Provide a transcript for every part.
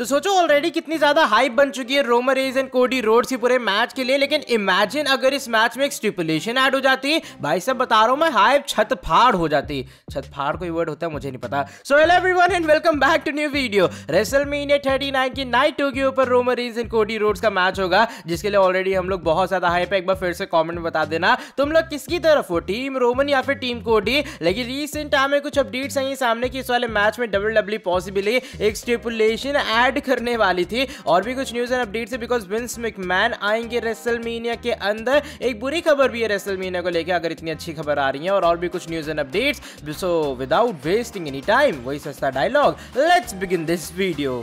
तो सोचो ऑलरेडी कितनी ज्यादा हाइप बन चुकी है Roman Reigns and Cody Rhodes से पूरे मैच के लिए लेकिन इमेजिन अगर इस मैच में एक स्टिपुलेशन ऐड हो जाती भाई सब बता रहा हूं हाइप छत फाड़ हो जाती छत फाड़ कोई वर्ड होता है मुझे नहीं पता so hello everyone and welcome back to new video WrestleMania thirty nine की नाइट टू के ऊपर Roman Reigns and Cody Rhodes का मैच होगा जिसके लिए ऑलरेडी हम लोग बहुत ज्यादा हाइप है एक बार फिर से कॉमेंट बता देना तुम लोग किसकी तरफ हो टीम रोमन या फिर टीम कोडी लेकिन रिसेंट टाइम में कुछ अपडेट्स आई सामने की इस वाले मैच में डबल डब्ल्यू पॉसिबिली एक स्टिपुलेशन एड ऐड करने वाली थी और भी कुछ न्यूज एंड अपडेट्स है बिकॉज विंस मैन आएंगे रेसलमीनिया के अंदर एक बुरी खबर भी है रेसलमीनिया को लेकर अगर इतनी अच्छी खबर आ रही है और और भी कुछ news and updates so without wasting any time वही सस्ता dialogue let's begin this video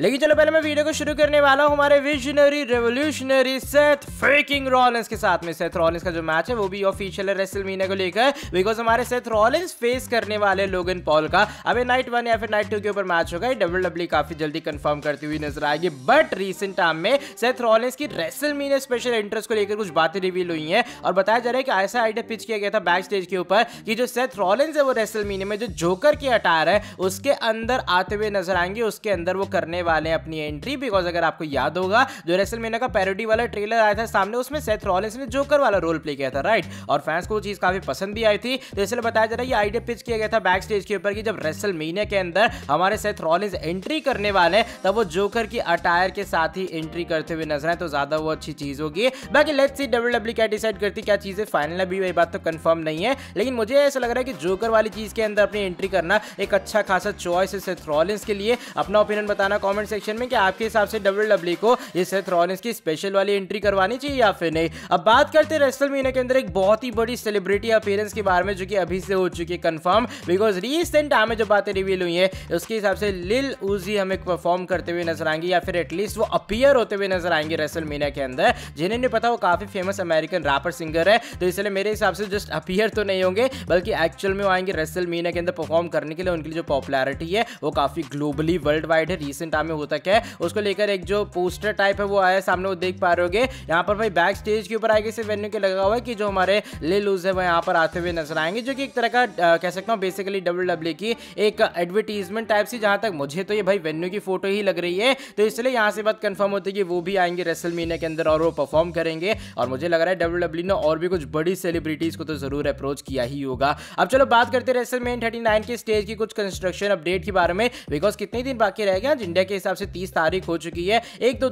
लेकिन चलो पहले मैं वीडियो को शुरू करने वाला हूँ हमारे visionary revolutionary Seth freaking Rollins के साथ में सेथ रॉलेंस का जो मैच है वो भी ऑफिशियल है रेसल को लेकर बिकॉज हमारे सेथ रॉलेंस फेस करने वाले लोगन पॉल का अभी नाइट वन या फिर नाइट टू के ऊपर मैच होगा डब्ल्यू डब्ल्यू e काफी जल्दी कंफर्म करती हुई नजर आएगी बट रिसेंट टाइम में सेथ रॉलेंस की रेसल स्पेशल इंटरेस्ट को लेकर कुछ बातें रिवील हुई हैं और बताया जा रहा है कि ऐसा आइडिया पिच किया गया था बैक स्टेज के ऊपर कि जो सेथ रॉलेंस है वो रेसल में जो जोकर की अटायर है उसके अंदर आते हुए नजर आएंगे उसके अंदर वो करने वाले हैं अपनी एंट्री बिकॉज अगर आपको याद होगा जो रेसल मेना का पैरोडी वाला ट्रेलर आया था सामने उसमें सेथ रॉलिस ने जोकर वाला रोल प्ले किया था राइट और फैंस को वो चीज़ काफ़ी पसंद भी आई थी तो इसलिए बताया जा रहा है ये आइडिया पिच किया गया था बैक स्टेज के ऊपर कि जब रेसल मीना के अंदर हमारे सेथ रॉलिस एंट्री करने वाले हैं तब वो जोकर की अटायर के साथ ही एंट्री करते हुए नजर आए तो ज़्यादा वो अच्छी चीज़ होगी बाकी लेट सी डब्ल्यू डब्ल्यू क्या डिसाइड करती क्या चीज़ें फाइनल अभी वही बात तो कन्फर्म नहीं है लेकिन मुझे ऐसा लग रहा है कि जोकर वाली चीज़ के अंदर अपनी एंट्री करना एक अच्छा खासा चॉइस है सेथ रॉलिस के लिए अपना ओपिनियन बताना कॉमेंट कमेंट सेक्शन में कि आपके हिसाब से डब्ल्यू डब्ल्यू को इस रॉलिंस की स्पेशल वाली एंट्री करवानी चाहिए या फिर नहीं अब बात करते हैं रेस्टल महीने के अंदर एक बहुत ही बड़ी सेलिब्रिटी अपेयरेंस के बारे में जो कि अभी से हो चुकी है कन्फर्म बिकॉज रिसेंट टाइम जो बातें रिवील हुई है उसके हिसाब से लिल उजी हमें परफॉर्म करते हुए नजर आएंगे या फिर एटलीस्ट वो अपियर होते हुए नजर आएंगे रेसल मीना के अंदर जिन्हें नहीं पता वो काफी फेमस अमेरिकन रैपर सिंगर है तो इसलिए मेरे हिसाब से जस्ट अपियर तो नहीं होंगे बल्कि एक्चुअल में वो आएंगे रेसल मीना के अंदर परफॉर्म करने के लिए उनकी जो पॉपुलरिटी है वो काफी ग्लोबली वर्ल्ड वाइड है रिसेंट टाइम में होता क्या है उसको लेकर एक जो पोस्टर टाइप है वो आया सामने वो देख पा रहे होगे यहाँ पर भाई बैक स्टेज के ऊपर आएगी से वेन्यू के लगा हुआ है कि जो हमारे ले लूज है वो यहाँ पर आते हुए नजर आएंगे जो कि एक तरह का आ, कह सकता हूँ बेसिकली डब्ल्यू डब्ल्यू की एक एडवर्टीजमेंट टाइप से जहाँ तक मुझे तो ये भाई वेन्यू की फोटो ही लग रही है तो इसलिए यहाँ से बात कन्फर्म होती है कि वो भी आएंगे रेसल मीना के अंदर और वो परफॉर्म करेंगे और मुझे लग रहा है डब्ल्यू डब्ल्यू ने और भी कुछ बड़ी सेलिब्रिटीज को तो जरूर अप्रोच किया ही होगा अब चलो बात करते हैं रेसल मेन थर्टी नाइन के स्टेज की कुछ कंस्ट्रक्शन अपडेट के बारे में बिकॉज कितने दिन बाकी रह गया इंडिया के हिसाब से तीस तारीख हो चुकी है एक दो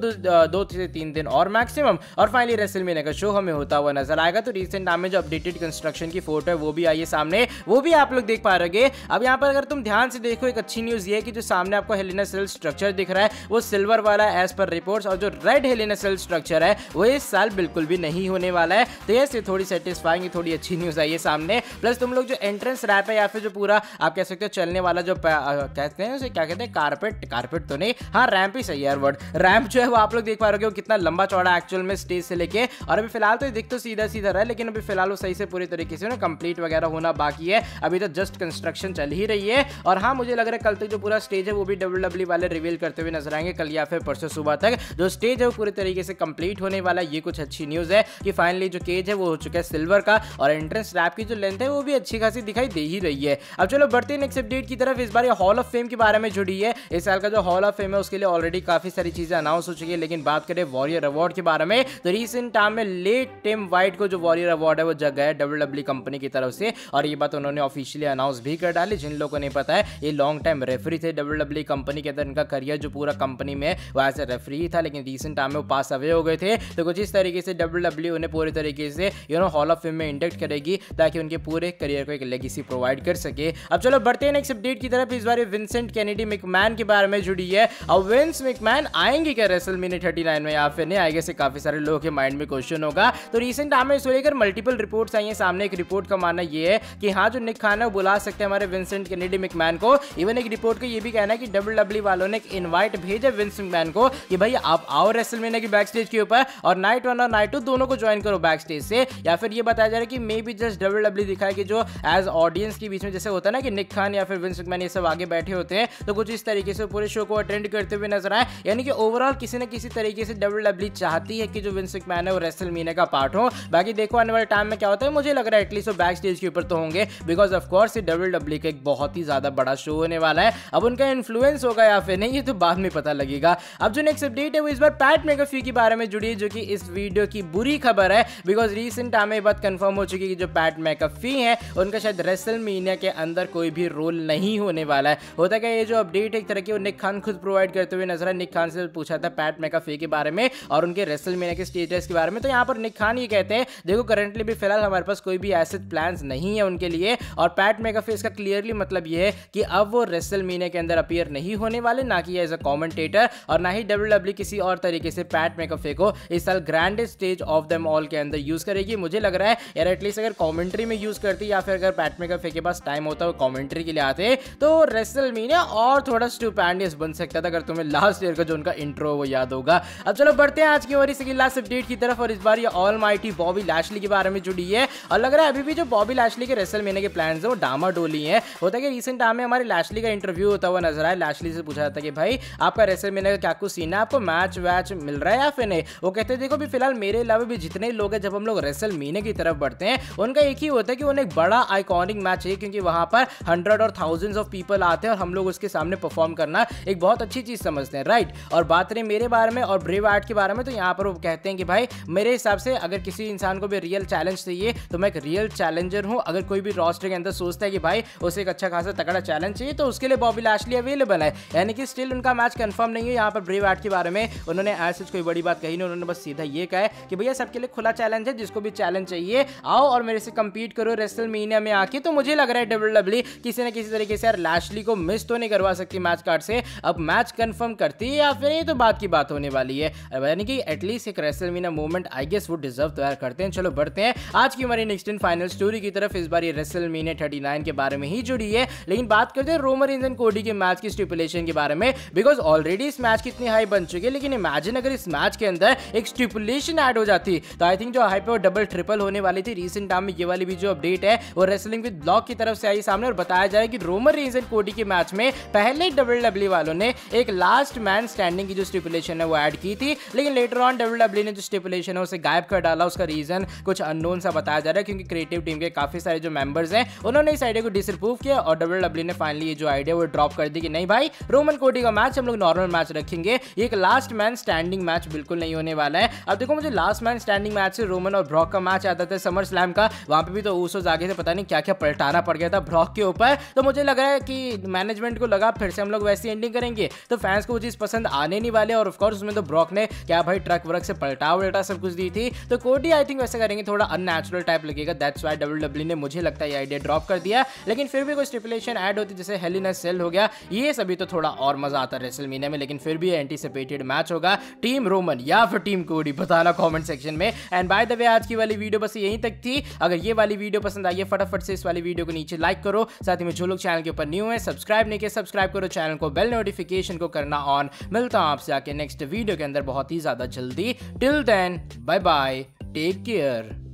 दो से तीन दिन और मैक्सिमम और फाइनली रेसल मीना का शो हमें होता हुआ नजर आएगा तो रिसेंट नाम में जो अपडेटेड कंस्ट्रक्शन की फोटो है वो भी आई है सामने वो भी आप लोग देख पा रहे अब यहाँ पर अगर तुम ध्यान से देखो एक अच्छी न्यूज़ ये कि जो सामने आपको हेलिना सेल स्ट्रक्चर दिख रहा है वो सिल्वर वाला है एज पर रिपोर्ट और जो रेड हेलिना सेल स्ट्रक्चर है वो इस साल बिल्कुल भी नहीं होने वाला है तो ये थोड़ी सेटिस्फाइंग थोड़ी अच्छी न्यूज़ आई है सामने प्लस तुम लोग जो एंट्रेंस रैप है या फिर जो पूरा आप कह सकते हो चलने वाला जो कहते हैं उसे क्या कहते हैं कारपेट कारपेट तो नहीं हाँ रैम्प ही सही है वर्ड रैम्प जो है वो आप लोग देख पा रहे हो कितना लंबा चौड़ा एक्चुअल में स्टेज से लेके और अभी फिलहाल तो दिख तो सीधा सीधा रहा है लेकिन अभी फिलहाल वो सही से पूरी तरीके से ना कंप्लीट वगैरह होना बाकी है अभी तो जस्ट कंस्ट्रक्शन चल ही रही है और हाँ मुझे लग रहा है कल तक जो पूरा स्टेज है वो भी डब्ल्यू डब्ल्यू e वाले रिवील करते हुए नजर आएंगे कल या फिर परसों सुबह तक जो स्टेज है वो पूरी तरीके से कंप्लीट होने वाला है ये कुछ अच्छी न्यूज़ है कि फाइनली जो केज है वो हो चुका है सिल्वर का और एंट्रेंस रैप की जो लेंथ है वो भी अच्छी खासी दिखाई दे ही रही है अब चलो बढ़ते नेक्स्ट अपडेट की तरफ इस बार हॉल ऑफ फेम के बारे में जुड़ी है इस साल का जो हॉल ऑफ पे में उसके लिए ऑलरेडी काफ़ी सारी चीज़ें अनाउंस हो चुकी है लेकिन बात करें वॉरियर अवार्ड के बारे में तो रिसेंट टाइम में लेट टेम वाइट को जो वॉरियर अवार्ड है वो जग गया डब्ल्यू डब्ल्यू कंपनी की तरफ से और ये बात उन्होंने ऑफिशियली अनाउंस भी कर डाली जिन लोगों को नहीं पता है ये लॉन्ग टाइम रेफरी थे डब्ल्यू डब्ल्यू कंपनी के अंदर इनका करियर जो पूरा कंपनी में वो एज ए रेफरी ही था लेकिन रिसेंट टाइम में वो पास अवे हो गए थे तो कुछ इस तरीके से डब्ल्यू डब्ल्यू e उन्हें पूरे तरीके से you know hall of fame में इंडक्ट करेगी ताकि उनके पूरे करियर को एक लेगेसी प्रोवाइड कर सके अब चलो बढ़ते हैं नेक्स्ट अपडेट की तरफ इस बार विंसेंट कैनेडी मिकमैन के बारे में जुड़ी है अब विंस मिकमैन आएंगे क्या रेसल मिनी थर्टी में या फिर नहीं आएंगे से काफी सारे लोगों के माइंड में क्वेश्चन होगा तो रिसेंट टाइम में इसको लेकर मल्टीपल रिपोर्ट आई है सामने एक रिपोर्ट का मानना यह है कि हाँ जो निक खान है बुला सकते हैं हमारे विंसेंट कैनेडी मिकमैन को इवन एक रिपोर्ट का ये भी कहना है कि डब्ल्यू डब्ल्यू e वालों ने एक इन्वाइट भेजा विंस मिकमैन को कि भाई आप आओ रेसल मीना की बैक स्टेज के ऊपर और नाइट वन और नाइट टू दोनों को ज्वाइन करो बैक स्टेज से या फिर ये बताया जा रहा है कि maybe just W W दिखाया कि जो एज ऑडियंस के बीच में जैसे होता है ना कि निक खान या फिर विंस मिकमैन ये सब आगे बैठे होते हैं तो कुछ इस तरीके से पूरे शो को अटेंड प्रेजेंट करते हुए नजर आए यानी कि ओवरऑल किसी न किसी तरीके से डब्ल्यू डब्ल्यू e चाहती है कि जो विंस मैन है वो रेसल मीने का पार्ट हो बाकी देखो आने वाले टाइम में क्या होता है मुझे लग रहा है एटलीस्ट वो बैक स्टेज के ऊपर तो होंगे बिकॉज ऑफकोर्स ये डब्ल्यू डब्ल्यू e का एक बहुत ही ज्यादा बड़ा शो होने वाला है अब उनका इन्फ्लुएंस होगा या फिर नहीं ये तो बाद में पता लगेगा अब जो नेक्स्ट अपडेट है वो इस बार पैट मेगाफ्यू के बारे में जुड़ी है जो कि इस वीडियो की बुरी खबर है बिकॉज रिसेंट टाइम में बात कंफर्म हो चुकी है कि जो पैट मेकाफी है उनका शायद रेसल मीनिया के अंदर कोई भी रोल नहीं होने वाला है होता क्या ये जो अपडेट है एक तरह की वो निक खान खुद प्रोवाइड करते हुए नजर आए निक खान से पूछा था पैट फी के बारे में और उनके रेसल मीना के स्टेटस के बारे में तो यहाँ पर निक खान ये कहते हैं देखो करेंटली भी फिलहाल हमारे पास कोई भी ऐसे प्लान नहीं है उनके लिए और पैट फी इसका क्लियरली मतलब ये है कि अब वो रेसल मीने के अंदर अपियर नहीं होने वाले ना कि एज अ कॉमेंटेटर और ना ही डब्ल्यू e किसी और तरीके से पैट फे को इस साल grand stage of them all के अंदर यूज करेगी मुझे लग रहा है यार एटलीस्ट अगर कॉमेंट्री में यूज करती या फिर अगर पैट फे के पास टाइम होता है कॉमेंट्री के लिए आते तो रेसल मीना और थोड़ा स्टूपैंडियस बन सकता सकता था अगर तुम्हें लास्ट ईयर का जो उनका इंट्रो वो याद होगा अब चलो बढ़ते हैं आज की और इसकी लास्ट अपडेट की तरफ और इस बार ये ऑल माइटी बॉबी लैशली के बारे में जुड़ी है और लग रहा है अभी भी जो बॉबी लैशली के रेसल मेने के प्लान है वो डामा डोली है होता है कि रिसेंट टाइम में हमारे लैशली का इंटरव्यू होता हुआ नजर आया लैशली से पूछा जाता कि भाई आपका रेसल मेने का क्या कुछ सीन है आपको मैच वैच मिल रहा है या फिर नहीं वो कहते देखो भी फिलहाल मेरे अलावा भी जितने लोग हैं जब हम लोग रेसल मीने की तरफ बढ़ते हैं उनका एक ही होता है कि उन्हें एक बड़ा आइकॉनिक मैच है क्योंकि वहां पर हंड्रेड और थाउजेंड्स ऑफ पीपल आते हैं और हम लोग उसके सामने परफॉर्म करना एक बहुत अच्छी चीज़ समझते हैं राइट और बात रही मेरे बारे में और ब्रेव आर्ट के बारे में तो यहाँ पर वो कहते हैं कि भाई मेरे हिसाब से अगर किसी इंसान को भी रियल चैलेंज चाहिए तो मैं एक रियल चैलेंजर हूँ अगर कोई भी रॉस्टर के अंदर सोचता है कि भाई उसे एक अच्छा खासा तगड़ा चैलेंज चाहिए तो उसके लिए बॉबी लाशली अवेलेबल है यानी कि स्टिल उनका मैच कन्फर्म नहीं है यहाँ पर ब्रेव आर्ट के बारे में उन्होंने ऐसे कोई बड़ी बात कही नहीं उन्होंने बस सीधा ये कहा कि भैया सबके लिए खुला चैलेंज है जिसको भी चैलेंज चाहिए आओ और मेरे से कम्पीट करो रेसल में आके तो मुझे लग रहा है डब्ल्यू e किसी ना किसी तरीके से यार लाशली को मिस तो नहीं करवा सकती मैच कार्ड से अब मैच मैच कंफर्म करती है या फिर ये तो बात की बात होने वाली है यानी कि एटलीस्ट एक WrestleMania moment I guess वो डिजर्व तैयार तो करते हैं चलो बढ़ते हैं आज की हमारी नेक्स्ट इन फाइनल स्टोरी की तरफ इस बार ये रेसल मीना थर्टी के बारे में ही जुड़ी है लेकिन बात करते हैं रोमर इंजन कोडी के मैच की स्टिपुलेशन के बारे में बिकॉज ऑलरेडी इस मैच की इतनी हाई बन चुकी है लेकिन इमेजिन अगर इस मैच के अंदर एक स्टिपुलेशन ऐड हो जाती तो आई थिंक जो हाई पे डबल ट्रिपल होने वाली थी रिसेंट टाइम में ये वाली भी जो अपडेट है वो रेसलिंग विद ब्लॉक की तरफ से आई सामने और बताया जाए कि रोमर रीजन कोडी के मैच में पहले डब्ल्यू डब्ल्यू वालों ने एक लास्ट मैन स्टैंडिंग की जो स्टिपुलेशन है वो ऐड की थी लेकिन लेटर ऑन डब्ल्यू डब्ल्यू ने जो स्टिपुलेशन है उसे गायब कर डाला उसका रीजन कुछ अननोन सा बताया जा रहा है क्योंकि क्रिएटिव टीम के काफी सारे जो मेंबर्स हैं उन्होंने इस आइडिया को डिसप्रूव किया और डब्ल्यू डब्ल्यू e ने फाइनली ये जो आइडिया वो ड्रॉप कर दी कि नहीं भाई रोमन कोटी का मैच हम लोग नॉर्मल मैच रखेंगे एक लास्ट मैन स्टैंडिंग मैच बिल्कुल नहीं होने वाला है अब देखो मुझे लास्ट मैन स्टैंडिंग मैच से रोमन और ब्रॉक का मैच आता था समर स्लैम का वहां पे भी तो उस आगे थे पता नहीं क्या क्या पलटाना पड़ गया था ब्रॉक के ऊपर तो मुझे लग रहा है कि मैनेजमेंट को लगा फिर से हम लोग वैसी एंडिंग करेंगे तो फैंस को वो चीज़ पसंद आने नहीं वाले और ऑफकोर्स उसमें तो ब्रॉक ने क्या भाई ट्रक वर्क से पलटा वलटा सब कुछ दी थी तो कोडी आई थिंक वैसे करेंगे थोड़ा अननेचुरल टाइप लगेगा दैट्स वाई डब्ल्यू डब्ल्यू ने मुझे लगता है ये आइडिया ड्रॉप कर दिया लेकिन फिर भी कोई स्टिपुलेशन एड होती जैसे हेलिन सेल हो गया ये सभी तो थोड़ा और मजा आता है रेसल मीना में लेकिन फिर भी एंटीसिपेटेड मैच होगा टीम रोमन या फिर टीम कोडी बताना कॉमेंट सेक्शन में एंड बाय द वे आज की वाली वीडियो बस यहीं तक थी अगर ये वाली वीडियो पसंद आई है फटाफट से इस वाली वीडियो को नीचे लाइक करो साथ ही में जो लोग चैनल के ऊपर न्यू है सब्सक्राइब नहीं किया सब्सक्राइब करो चैनल को बेल नोटिफिकेशन नोटिफिकेशन को करना ऑन मिलता हूं आपसे आके नेक्स्ट वीडियो के अंदर बहुत ही ज़्यादा जल्दी till then bye bye take care